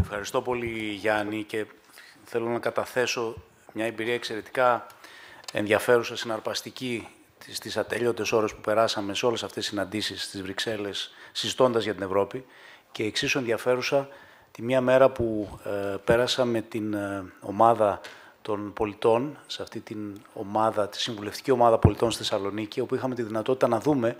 Ευχαριστώ πολύ, Γιάννη, και θέλω να καταθέσω μια εμπειρία εξαιρετικά ενδιαφέρουσα, συναρπαστική στις ατελείωτε ώρες που περάσαμε σε όλες αυτές τις συναντήσεις στις Βρυξέλλες, συζητώντας για την Ευρώπη και εξίσου ενδιαφέρουσα τη μία μέρα που ε, πέρασα με την ε, ομάδα των πολιτών, σε αυτή την ομάδα, τη συμβουλευτική ομάδα πολιτών στη Θεσσαλονίκη, όπου είχαμε τη δυνατότητα να δούμε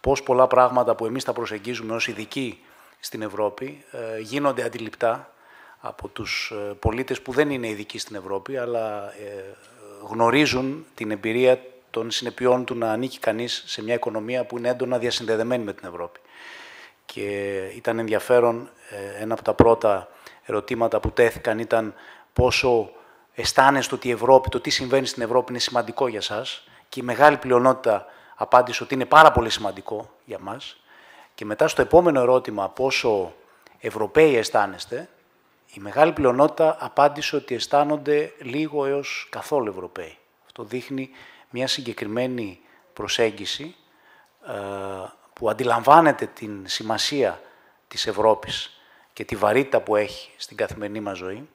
πώς πολλά πράγματα που εμείς τα προσεγγίζουμε ως ειδικοί στην Ευρώπη ε, γίνονται αντιληπτά από τους ε, πολίτες που δεν είναι ειδικοί στην Ευρώπη, αλλά ε, γνωρίζουν την εμπειρία των συνεπειών του να ανήκει κανείς σε μια οικονομία που είναι έντονα διασυνδεδεμένη με την Ευρώπη. Και ήταν ενδιαφέρον, ένα από τα πρώτα ερωτήματα που τέθηκαν ήταν πόσο αισθάνεστε ότι η Ευρώπη, το τι συμβαίνει στην Ευρώπη είναι σημαντικό για σας και η μεγάλη πλειονότητα απάντησε ότι είναι πάρα πολύ σημαντικό για μας και μετά στο επόμενο ερώτημα, πόσο Ευρωπαίοι αισθάνεστε, η μεγάλη πλειονότητα απάντησε ότι αισθάνονται λίγο έως καθόλου Ευρωπαίοι. Αυτό δείχνει μια συγκεκριμένη προσέγγιση ε, που αντιλαμβάνεται την σημασία της Ευρώπης και τη βαρύτητα που έχει στην καθημερινή μας ζωή,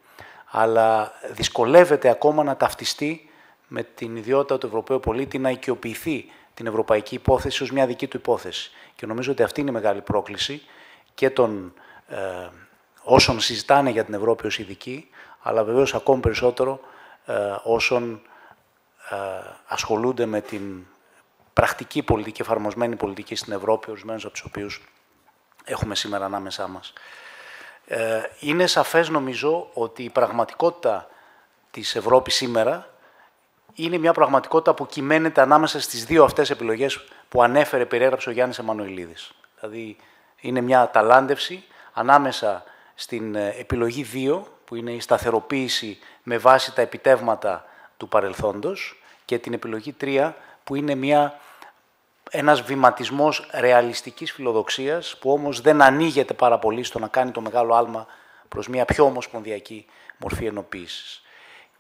αλλά δυσκολεύεται ακόμα να ταυτιστεί με την ιδιότητα του Ευρωπαίου πολίτη να οικειοποιηθεί την ευρωπαϊκή υπόθεση ως μια δική του υπόθεση. Και νομίζω ότι αυτή είναι η μεγάλη πρόκληση και των ε, όσων συζητάνε για την Ευρώπη ως ειδική, αλλά βεβαίως ακόμη περισσότερο ε, όσων ε, ασχολούνται με την πρακτική πολιτική, εφαρμοσμένη πολιτική στην Ευρώπη, ορισμένους από τους οποίους έχουμε σήμερα ανάμεσά μας. είναι σαφές νομίζω ότι η πραγματικότητα της Ευρώπης σήμερα είναι μια πραγματικότητα που κυμαίνεται ανάμεσα στις δύο αυτές επιλογές που ανέφερε, περιέγραψε ο Γιάννης Εμμανουιλίδη. Δηλαδή, είναι μια ταλάντευση ανάμεσα στην ε, επιλογή 2, που είναι η σταθεροποίηση με βάση τα επιτεύγματα του παρελθόντος, και την επιλογή 3, που είναι μια, ένας βηματισμός ρεαλιστικής φιλοδοξίας, που όμως δεν ανοίγεται πάρα πολύ στο να κάνει το μεγάλο άλμα προς μια πιο ομοσπονδιακή μορφή ενοποίησης.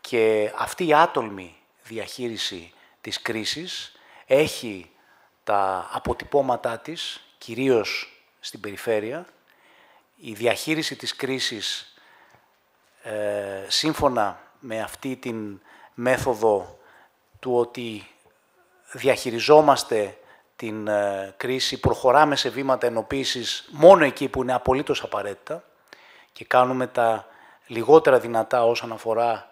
Και αυτή η άτολμη διαχείριση της κρίσης, έχει τα αποτυπώματά της, κυρίως στην περιφέρεια. Η διαχείριση της κρίσης, ε, σύμφωνα με αυτή την μέθοδο του ότι διαχειριζόμαστε την ε, κρίση, προχωράμε σε βήματα ενοποίησης μόνο εκεί που είναι απολύτως απαραίτητα και κάνουμε τα λιγότερα δυνατά όσον αφορά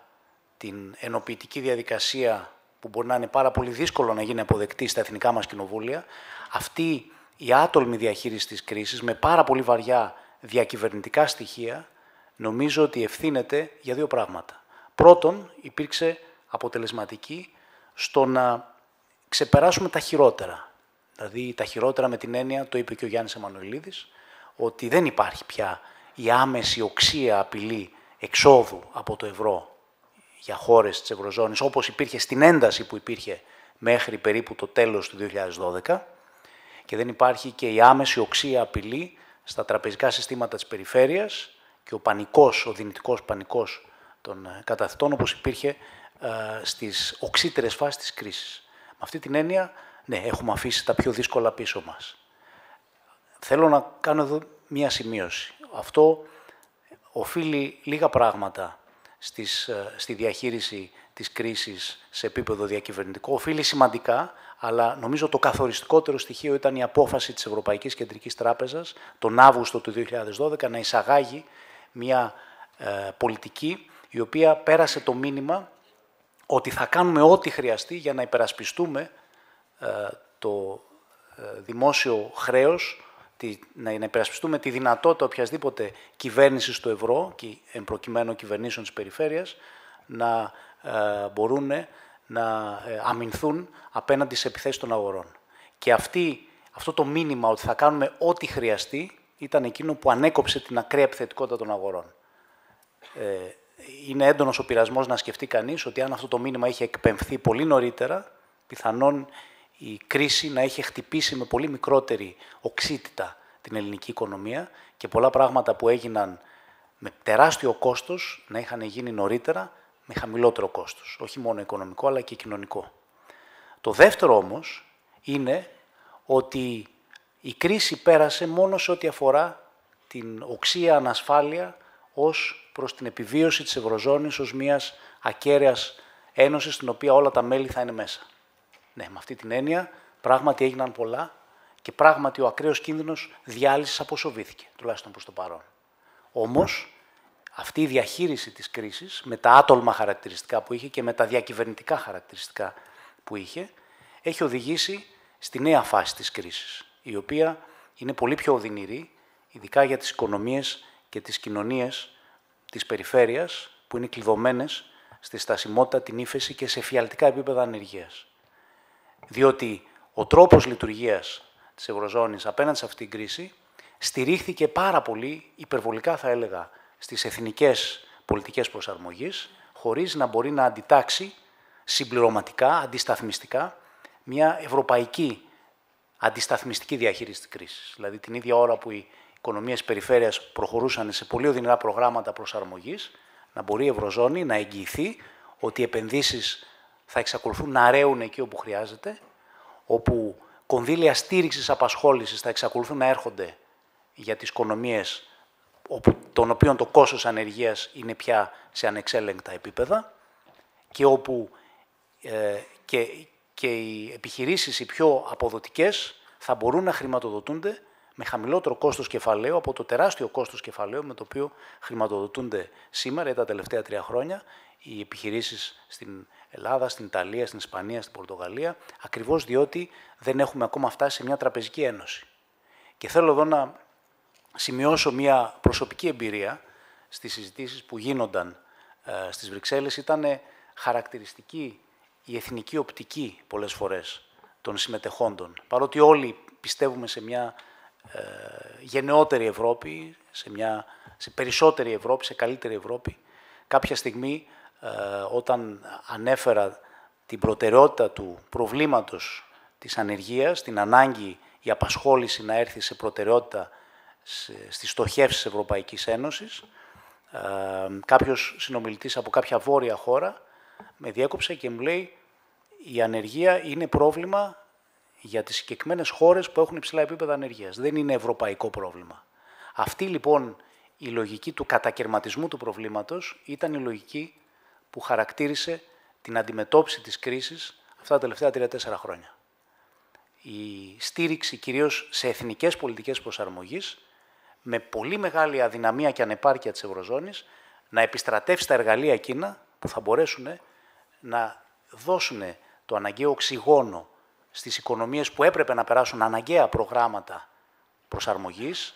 την ενοποιητική διαδικασία που μπορεί να είναι πάρα πολύ δύσκολο να γίνει αποδεκτή στα εθνικά μας κοινοβούλια, αυτή η άτολμη διαχείριση της κρίσης με πάρα πολύ βαριά διακυβερνητικά στοιχεία, νομίζω ότι ευθύνεται για δύο πράγματα. Πρώτον, υπήρξε αποτελεσματική στο να ξεπεράσουμε τα χειρότερα. Δηλαδή, τα χειρότερα με την έννοια, το είπε και ο Γιάννης Εμμανουηλίδης, ότι δεν υπάρχει πια η άμεση οξία απειλή εξόδου από το ευρώ για χώρες της Ευρωζώνης, όπως υπήρχε στην ένταση που υπήρχε μέχρι περίπου το τέλος του 2012 και δεν υπάρχει και η άμεση οξία απειλή στα τραπεζικά συστήματα της περιφέρειας και ο πανικός, ο δυνητικός πανικός των ε, καταθετών όπως υπήρχε ε, στις οξύτερες φάσεις της κρίσης. Με αυτή την έννοια, ναι, έχουμε αφήσει τα πιο δύσκολα πίσω μας. Θέλω να κάνω εδώ μία σημείωση. Αυτό οφείλει λίγα πράγματα στις, ε, στη διαχείριση της κρίσης σε επίπεδο διακυβερνητικό οφείλει σημαντικά, αλλά νομίζω το καθοριστικότερο στοιχείο ήταν η απόφαση της Ευρωπαϊκής Κεντρικής Τράπεζας τον Αύγουστο του 2012 να εισαγάγει μια ε, πολιτική η οποία πέρασε το μήνυμα ότι θα κάνουμε ό,τι χρειαστεί για να υπερασπιστούμε ε, το δημόσιο χρέος να υπερασπιστούμε τη δυνατότητα οποιασδήποτε κυβέρνησης του ευρώ και προκειμένου κυβερνήσεων της περιφέρειας να ε, μπορούν να ε, αμυνθούν απέναντι σε επιθέσεις των αγορών. Και αυτή, αυτό το μήνυμα ότι θα κάνουμε ό,τι χρειαστεί ήταν εκείνο που ανέκοψε την ακραία επιθετικότητα των αγορών. Ε, είναι έντονος ο πειρασμός να σκεφτεί κανείς ότι αν αυτό το μήνυμα είχε εκπαιμφθεί πολύ νωρίτερα, πιθανόν η κρίση να είχε χτυπήσει με πολύ μικρότερη οξύτητα την ελληνική οικονομία και πολλά πράγματα που έγιναν με τεράστιο κόστος να είχαν γίνει νωρίτερα με χαμηλότερο κόστος, όχι μόνο οικονομικό αλλά και κοινωνικό. Το δεύτερο όμως είναι ότι η κρίση πέρασε μόνο σε ό,τι αφορά την οξία ανασφάλεια ως προς την επιβίωση της Ευρωζώνης ως μιας ακέραιας ένωσης στην οποία όλα τα μέλη θα είναι μέσα. Ναι, με αυτή την έννοια πράγματι έγιναν πολλά και πράγματι ο ακραίος κίνδυνος διάλυσης αποσοβήθηκε, τουλάχιστον προς το παρόν. Όμως, αυτή η διαχείριση της κρίσης με τα άτολμα χαρακτηριστικά που είχε και με τα διακυβερνητικά χαρακτηριστικά που είχε, έχει οδηγήσει στη νέα φάση της κρίσης, η οποία είναι πολύ πιο οδυνηρή, ειδικά για τις οικονομίες και τις κοινωνίες της περιφέρειας, που είναι κλειδωμένες στη στασιμότητα, την ύφεση και σε φιαλτικά επίπεδα ανεργίας. Διότι ο τρόπος λειτουργίας της Ευρωζώνης απέναντι σε αυτήν την κρίση στηρίχθηκε πάρα πολύ, υπερβολικά θα έλεγα, στις εθνικές πολιτικές προσαρμογής, χωρίς να μπορεί να αντιτάξει συμπληρωματικά, αντισταθμιστικά, μια ευρωπαϊκή αντισταθμιστική διαχείριση της κρίσης. Δηλαδή την ίδια ώρα που οι οικονομίες περιφέρειας προχωρούσαν σε πολύ οδυνηρά προγράμματα προσαρμογής, να μπορεί η Ευρωζώνη να εγγυηθεί ότι οι επενδύσεις θα εξακολουθούν να ρέουν εκεί όπου χρειάζεται, όπου κονδύλια στήριξης απασχόλησης θα εξακολουθούν να έρχονται για τις οικονομίες των οποίων το κόστος ανεργίας είναι πια σε ανεξέλεγκτα επίπεδα και όπου ε, και, και οι επιχειρήσεις οι πιο αποδοτικές θα μπορούν να χρηματοδοτούνται με χαμηλότερο κόστος κεφαλαίου από το τεράστιο κόστος κεφαλαίου με το οποίο χρηματοδοτούνται σήμερα ή τα τελευταία τρία χρόνια οι επιχειρήσεις στην Ελλάδα, στην Ιταλία, στην Ισπανία, στην Πορτογαλία, ακριβώς διότι δεν έχουμε ακόμα φτάσει σε μια τραπεζική ένωση. Και θέλω εδώ να σημειώσω μια προσωπική εμπειρία στις συζητήσεις που γίνονταν στι ε, στις Βρυξέλλες. Ήταν χαρακτηριστική η εθνική οπτική πολλές φορές των συμμετεχόντων. Παρότι όλοι πιστεύουμε σε μια ε, γενναιότερη Ευρώπη, σε, μια, σε περισσότερη Ευρώπη, σε καλύτερη Ευρώπη. Κάποια στιγμή, ε, όταν ανέφερα την προτεραιότητα του προβλήματος της ανεργίας, την ανάγκη η απασχόληση να έρθει σε προτεραιότητα στις στοχεύσεις Ευρωπαϊκής Ένωσης, ε, κάποιος συνομιλητής από κάποια βόρεια χώρα με διέκοψε και μου λέει η ανεργία είναι πρόβλημα για τις συγκεκριμένες χώρες που έχουν υψηλά επίπεδα ανεργίας. Δεν είναι ευρωπαϊκό πρόβλημα. Αυτή λοιπόν η λογική του κατακαιρματισμού του προβλήματος ήταν η λογική που χαρακτήρισε την αντιμετώπιση της κρίσης αυτά τα τελευταία τρία-τέσσερα χρόνια. Η στήριξη κυρίως σε εθνικές πολιτικές προσαρμογής με πολύ μεγάλη αδυναμία και ανεπάρκεια της Ευρωζώνης να επιστρατεύσει τα εργαλεία εκείνα που θα μπορέσουν να δώσουν το αναγκαίο οξυγόνο στις οικονομίες που έπρεπε να περάσουν αναγκαία προγράμματα προσαρμογής,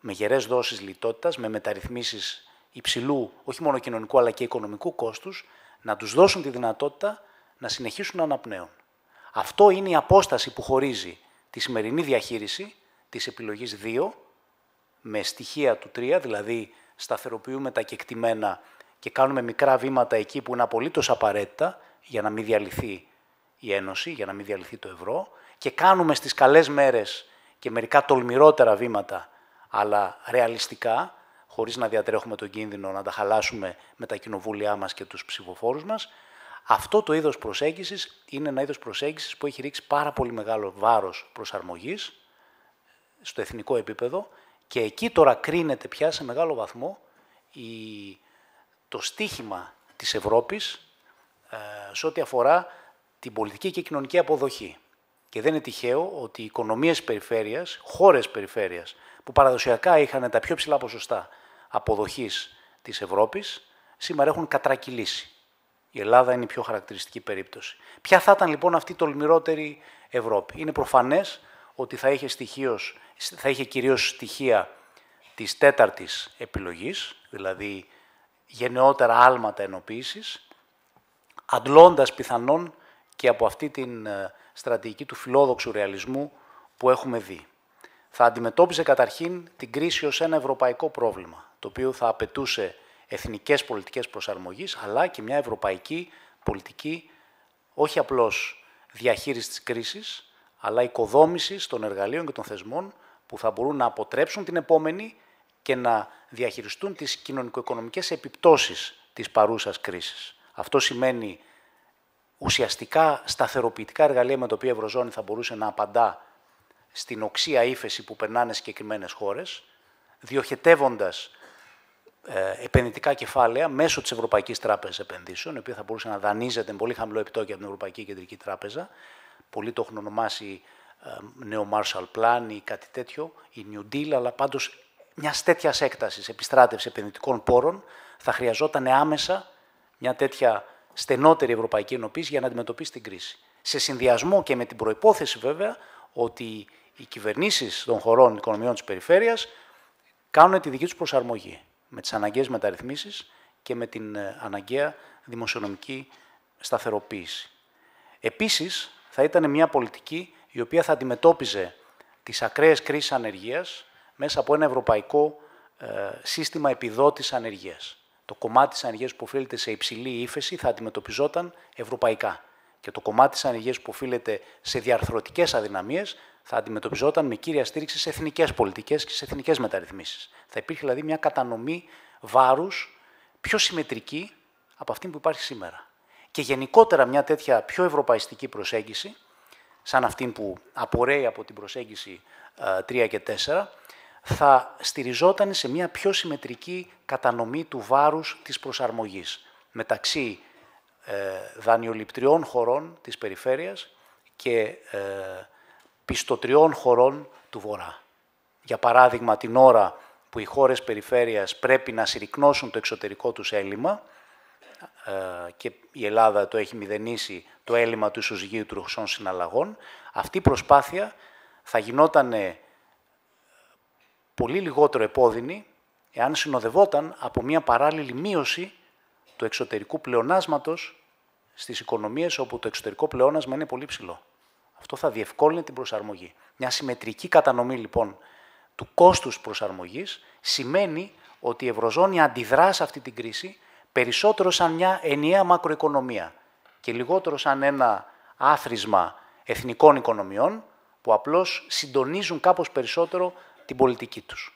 με γερές δόσεις λιτότητας, με μεταρρυθμίσεις υψηλού, όχι μόνο κοινωνικού αλλά και οικονομικού κόστους, να τους δώσουν τη δυνατότητα να συνεχίσουν να αναπνέουν. Αυτό είναι η απόσταση που χωρίζει τη σημερινή διαχείριση της επιλογής 2 με στοιχεία του 3, δηλαδή σταθεροποιούμε τα κεκτημένα και κάνουμε μικρά βήματα εκεί που είναι απολύτως απαραίτητα για να μην διαλυθεί η Ένωση για να μην διαλυθεί το ευρώ και κάνουμε στις καλές μέρες και μερικά τολμηρότερα βήματα, αλλά ρεαλιστικά, χωρίς να διατρέχουμε τον κίνδυνο να τα χαλάσουμε με τα κοινοβούλια μας και τους ψηφοφόρους μας, αυτό το είδος προσέγγισης είναι ένα είδος προσέγγισης που έχει ρίξει πάρα πολύ μεγάλο βάρος προσαρμογής στο εθνικό επίπεδο και εκεί τώρα κρίνεται πια σε μεγάλο βαθμό η... το στίχημα της Ευρώπης ε, σε ό,τι αφορά την πολιτική και κοινωνική αποδοχή. Και δεν είναι τυχαίο ότι οι οικονομίες περιφέρειας, χώρες περιφέρειας, που παραδοσιακά είχαν τα πιο ψηλά ποσοστά αποδοχής της Ευρώπης, σήμερα έχουν κατρακυλήσει. Η Ελλάδα είναι η πιο χαρακτηριστική περίπτωση. Ποια θα ήταν λοιπόν αυτή η τολμηρότερη Ευρώπη. Είναι προφανές ότι θα είχε, στοιχείως, είχε κυρίως στοιχεία της τέταρτης επιλογής, δηλαδή γενναιότερα άλματα ενοποίησης, αντλώντας πιθανόν και από αυτή την ε, στρατηγική του φιλόδοξου ρεαλισμού που έχουμε δει. Θα αντιμετώπιζε καταρχήν την κρίση ως ένα ευρωπαϊκό πρόβλημα, το οποίο θα απαιτούσε εθνικές πολιτικές προσαρμογής, αλλά και μια ευρωπαϊκή πολιτική, όχι απλώς διαχείρισης της κρίσης, αλλά οικοδόμησης των εργαλείων και των θεσμών που θα μπορούν να αποτρέψουν την επόμενη και να διαχειριστούν τις κοινωνικο-οικονομικές επιπτώσεις της παρούσας κρίσης. Αυτό σημαίνει ουσιαστικά σταθεροποιητικά εργαλεία με τα οποία η Ευρωζώνη θα μπορούσε να απαντά στην οξία ύφεση που περνάνε συγκεκριμένες χώρες, διοχετεύοντας ε, επενδυτικά κεφάλαια μέσω της Ευρωπαϊκής Τράπεζας Επενδύσεων, η οποία θα μπορούσε να δανείζεται με πολύ χαμηλό επιτόκιο από την Ευρωπαϊκή Κεντρική Τράπεζα. Πολλοί το έχουν ονομάσει νέο ε, Marshall Plan ή κάτι τέτοιο, ή New Deal, αλλά πάντως μιας τέτοιας έκτασης επιστράτευση επενδυτικών πόρων θα χρειαζόταν άμεσα μια τέτοια στενότερη ευρωπαϊκή Ενωπή για να αντιμετωπίσει την κρίση. Σε συνδυασμό και με την προπόθεση βέβαια ότι οι κυβερνήσεις των χωρών οικονομιών της περιφέρειας κάνουν τη δική τους προσαρμογή με τις αναγκαίες μεταρρυθμίσεις και με την ε, αναγκαία δημοσιονομική σταθεροποίηση. Επίσης, θα ήταν μια πολιτική η οποία θα αντιμετώπιζε τις ακραίες κρίσεις ανεργίας μέσα από ένα ευρωπαϊκό ε, σύστημα επιδότησης ανεργίας το κομμάτι της ανεργίας που οφείλεται σε υψηλή ύφεση θα αντιμετωπιζόταν ευρωπαϊκά. Και το κομμάτι της ανεργίας που οφείλεται σε διαρθρωτικές αδυναμίες θα αντιμετωπιζόταν με κύρια στήριξη σε εθνικές πολιτικές και σε εθνικές μεταρρυθμίσεις. Θα υπήρχε δηλαδή μια κατανομή βάρους πιο συμμετρική από αυτή που υπάρχει σήμερα. Και γενικότερα μια τέτοια πιο ευρωπαϊστική προσέγγιση, σαν αυτή που απορρέει από την προσέγγιση 3 ε, και 4, θα στηριζόταν σε μια πιο συμμετρική κατανομή του βάρους της προσαρμογής μεταξύ ε, δανειοληπτριών χωρών της περιφέρειας και ε, πιστοτριών χωρών του Βορρά. Για παράδειγμα, την ώρα που οι χώρες περιφέρειας πρέπει να συρρυκνώσουν το εξωτερικό τους έλλειμμα ε, και η Ελλάδα το έχει μηδενίσει το έλλειμμα του ισοζυγίου του συναλλαγών, αυτή η προσπάθεια θα γινότανε, πολύ λιγότερο επώδυνη εάν συνοδευόταν από μια παράλληλη μείωση του εξωτερικού πλεονάσματος στις οικονομίες όπου το εξωτερικό πλεόνασμα είναι πολύ ψηλό. Αυτό θα διευκόλυνε την προσαρμογή. Μια συμμετρική κατανομή λοιπόν του κόστους προσαρμογής σημαίνει ότι η Ευρωζώνη αντιδρά σε αυτή την κρίση περισσότερο σαν μια ενιαία μακροοικονομία και λιγότερο σαν ένα άθροισμα εθνικών οικονομιών που απλώς συντονίζουν κάπως περισσότερο την πολιτική τους.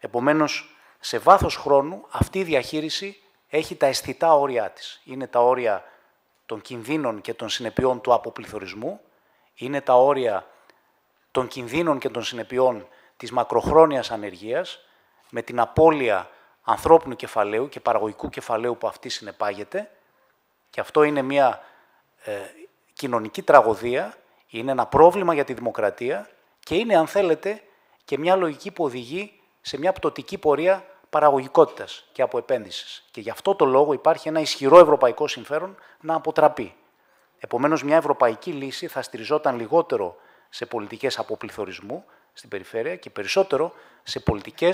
Επομένως, σε βάθος χρόνου αυτή η διαχείριση έχει τα αισθητά όρια της. Είναι τα όρια των κινδύνων και των συνεπειών του αποπληθωρισμού, είναι τα όρια των κινδύνων και των συνεπειών της μακροχρόνιας ανεργίας, με την απώλεια ανθρώπινου κεφαλαίου και παραγωγικού κεφαλαίου που αυτή συνεπάγεται. Και αυτό είναι μια ε, κοινωνική τραγωδία, είναι ένα πρόβλημα για τη δημοκρατία και είναι, αν θέλετε, και μια λογική που οδηγεί σε μια πτωτική πορεία παραγωγικότητας και από επένδυσης. Και γι' αυτό το λόγο υπάρχει ένα ισχυρό ευρωπαϊκό συμφέρον να αποτραπεί. Επομένως, μια ευρωπαϊκή λύση θα στηριζόταν λιγότερο σε πολιτικές αποπληθωρισμού στην περιφέρεια και περισσότερο σε πολιτικές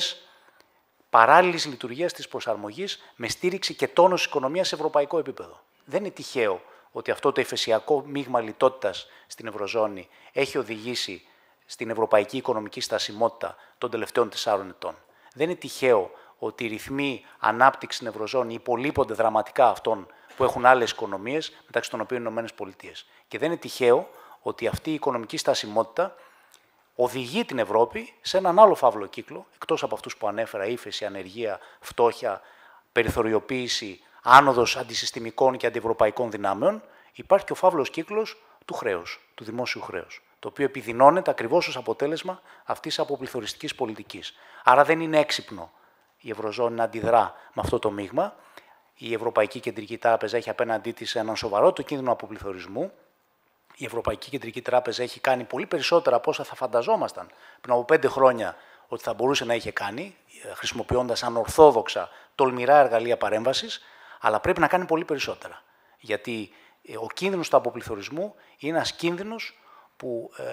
παράλληλης λειτουργίας της προσαρμογής με στήριξη και τόνος οικονομίας σε ευρωπαϊκό επίπεδο. Δεν είναι τυχαίο ότι αυτό το εφεσιακό μείγμα λιτότητας στην Ευρωζώνη έχει οδηγήσει στην ευρωπαϊκή οικονομική στασιμότητα των τελευταίων τεσσάρων ετών. Δεν είναι τυχαίο ότι οι ρυθμοί ανάπτυξης στην Ευρωζώνη υπολείπονται δραματικά αυτών που έχουν άλλες οικονομίες, μεταξύ των οποίων οι ΗΠΑ. Και δεν είναι τυχαίο ότι αυτή η οικονομική στασιμότητα οδηγεί την Ευρώπη σε έναν άλλο φαύλο κύκλο, εκτός από αυτούς που ανέφερα, ύφεση, ανεργία, φτώχεια, περιθωριοποίηση, άνοδος αντισυστημικών και αντιευρωπαϊκών δυνάμεων, υπάρχει και ο φαύλος κύκλος του χρέους, του δημόσιου χρέους το οποίο επιδεινώνεται ακριβώς ως αποτέλεσμα αυτής της αποπληθωριστικής πολιτικής. Άρα δεν είναι έξυπνο η Ευρωζώνη να αντιδρά με αυτό το μείγμα. Η Ευρωπαϊκή Κεντρική Τράπεζα έχει απέναντί της έναν σοβαρό το κίνδυνο αποπληθωρισμού. Η Ευρωπαϊκή Κεντρική Τράπεζα έχει κάνει πολύ περισσότερα από όσα θα φανταζόμασταν πριν από πέντε χρόνια ότι θα μπορούσε να είχε κάνει, ε, χρησιμοποιώντας ανορθόδοξα τολμηρά εργαλεία παρέμβασης, αλλά πρέπει να κάνει πολύ περισσότερα. Γιατί ε, ο κίνδυνος του αποπληθωρισμού είναι ένας κίνδυνος που ε,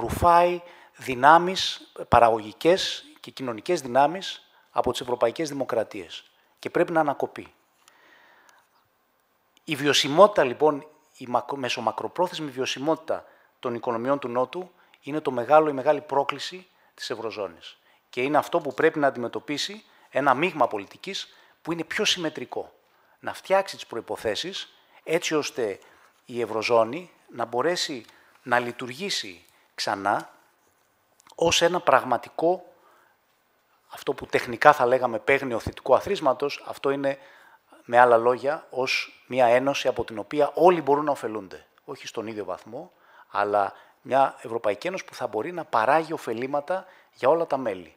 ρουφάει δυνάμεις παραγωγικές και κοινωνικές δυνάμεις από τις ευρωπαϊκές δημοκρατίες και πρέπει να ανακοπεί. Η βιωσιμότητα λοιπόν, η μεσομακροπρόθεσμη βιωσιμότητα των οικονομιών του Νότου είναι το μεγάλο, η μεγάλη πρόκληση της Ευρωζώνης. Και είναι αυτό που πρέπει να αντιμετωπίσει ένα μείγμα πολιτικής που είναι πιο συμμετρικό. Να φτιάξει τις προϋποθέσεις έτσι ώστε η Ευρωζώνη να μπορέσει να λειτουργήσει ξανά ως ένα πραγματικό, αυτό που τεχνικά θα λέγαμε παίγνιο θετικού αθρίσματος, αυτό είναι με άλλα λόγια ως μια ένωση από την οποία όλοι μπορούν να ωφελούνται. Όχι στον ίδιο βαθμό, αλλά μια Ευρωπαϊκή Ένωση που θα μπορεί να παράγει ωφελήματα για όλα τα μέλη.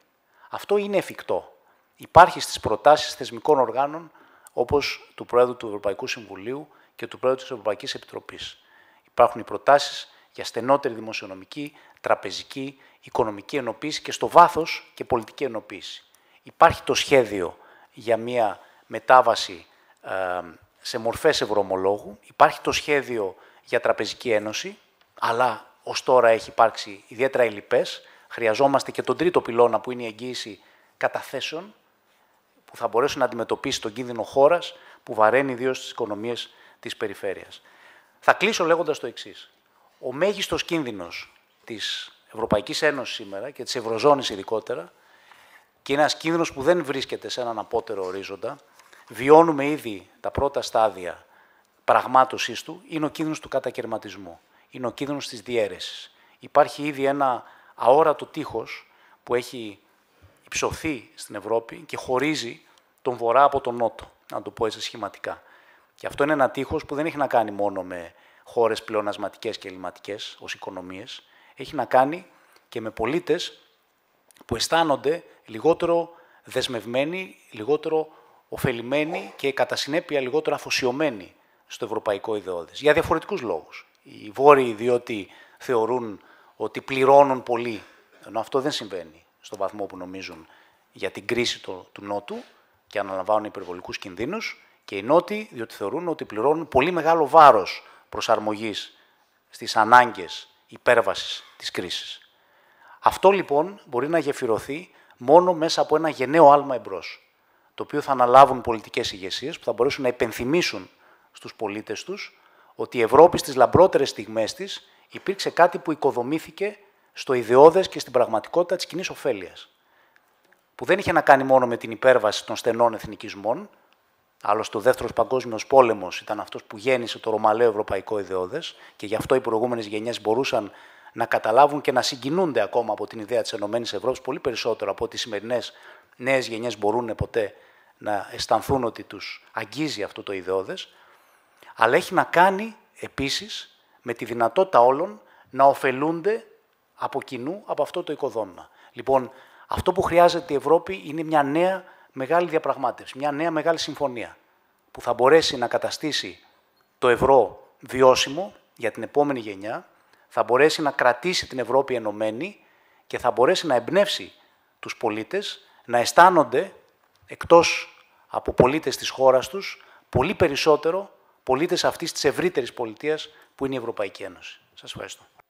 Αυτό είναι εφικτό. Υπάρχει στις προτάσεις θεσμικών οργάνων, όπως του Πρόεδρου του Ευρωπαϊκού Συμβουλίου και του Πρόεδρου της Ευρωπαϊκής Επιτροπής. Υπάρχουν οι προτάσεις για στενότερη δημοσιονομική, τραπεζική, οικονομική ενοποίηση και στο βάθος και πολιτική ενοποίηση. Υπάρχει το σχέδιο για μια μετάβαση ε, σε μορφές ευρωομολόγου, υπάρχει το σχέδιο για τραπεζική ένωση, αλλά ως τώρα έχει υπάρξει ιδιαίτερα ελλειπές. Χρειαζόμαστε και τον τρίτο πυλώνα που είναι η εγγύηση καταθέσεων, που θα μπορέσουν να αντιμετωπίσει τον κίνδυνο χώρας που βαραίνει ιδίως τις οικονομίες της περιφέρειας. Θα κλείσω λέγοντας το εξής. Ο μέγιστος κίνδυνος της Ευρωπαϊκής Ένωσης σήμερα και της Ευρωζώνης ειδικότερα και είναι ένας κίνδυνος που δεν βρίσκεται σε έναν απότερο ορίζοντα. Βιώνουμε ήδη τα πρώτα στάδια πραγμάτωσής του. Είναι ο κίνδυνος του κατακαιρματισμού. Είναι ο κίνδυνος της διαίρεσης. Υπάρχει ήδη ένα αόρατο τείχος που έχει υψωθεί στην Ευρώπη και χωρίζει τον βορρά από τον νότο, να το πω έτσι σχηματικά. Και αυτό είναι ένα τείχος που δεν έχει να κάνει μόνο με χώρες πλεονασματικές και ελληματικές ως οικονομίες, έχει να κάνει και με πολίτες που αισθάνονται λιγότερο δεσμευμένοι, λιγότερο ωφελημένοι και κατά συνέπεια λιγότερο αφοσιωμένοι στο ευρωπαϊκό ιδεώδες, για διαφορετικούς λόγους. Οι Βόρειοι διότι θεωρούν ότι πληρώνουν πολύ, ενώ αυτό δεν συμβαίνει στον βαθμό που νομίζουν για την κρίση του, του Νότου και αναλαμβάνουν υπερβολικούς κινδύνους, και οι Νότιοι διότι θεωρούν ότι πληρώνουν πολύ μεγάλο βάρος προσαρμογής στις ανάγκες υπέρβασης της κρίσης. Αυτό λοιπόν μπορεί να γεφυρωθεί μόνο μέσα από ένα γενναίο άλμα εμπρός, το οποίο θα αναλάβουν πολιτικές ηγεσίες που θα μπορέσουν να υπενθυμίσουν στους πολίτες τους ότι η Ευρώπη στις λαμπρότερες στιγμές της υπήρξε κάτι που οικοδομήθηκε στο ιδεώδες και στην πραγματικότητα της κοινής ωφέλειας. Που δεν είχε να κάνει μόνο με την υπέρβαση των στενών εθνικισμών, Άλλωστε, ο δεύτερος παγκόσμιος πόλεμος ήταν αυτός που γέννησε το ρωμαλαίο ευρωπαϊκό ιδεώδες και γι' αυτό οι προηγούμενες γενιές μπορούσαν να καταλάβουν και να συγκινούνται ακόμα από την ιδέα της ΕΕ πολύ περισσότερο από ότι οι σημερινές νέες γενιές μπορούν ποτέ να αισθανθούν ότι τους αγγίζει αυτό το ιδεώδες. Αλλά έχει να κάνει επίσης με τη δυνατότητα όλων να ωφελούνται από κοινού από αυτό το οικοδόμημα. Λοιπόν, αυτό που χρειάζεται η Ευρώπη είναι μια νέα μεγάλη διαπραγμάτευση, μια νέα μεγάλη συμφωνία που θα μπορέσει να καταστήσει το ευρώ βιώσιμο για την επόμενη γενιά, θα μπορέσει να κρατήσει την Ευρώπη ενωμένη και θα μπορέσει να εμπνεύσει τους πολίτες να αισθάνονται εκτός από πολίτες της χώρας τους πολύ περισσότερο πολίτες αυτής της ευρύτερης πολιτείας που είναι η Ευρωπαϊκή Ένωση. Σας ευχαριστώ.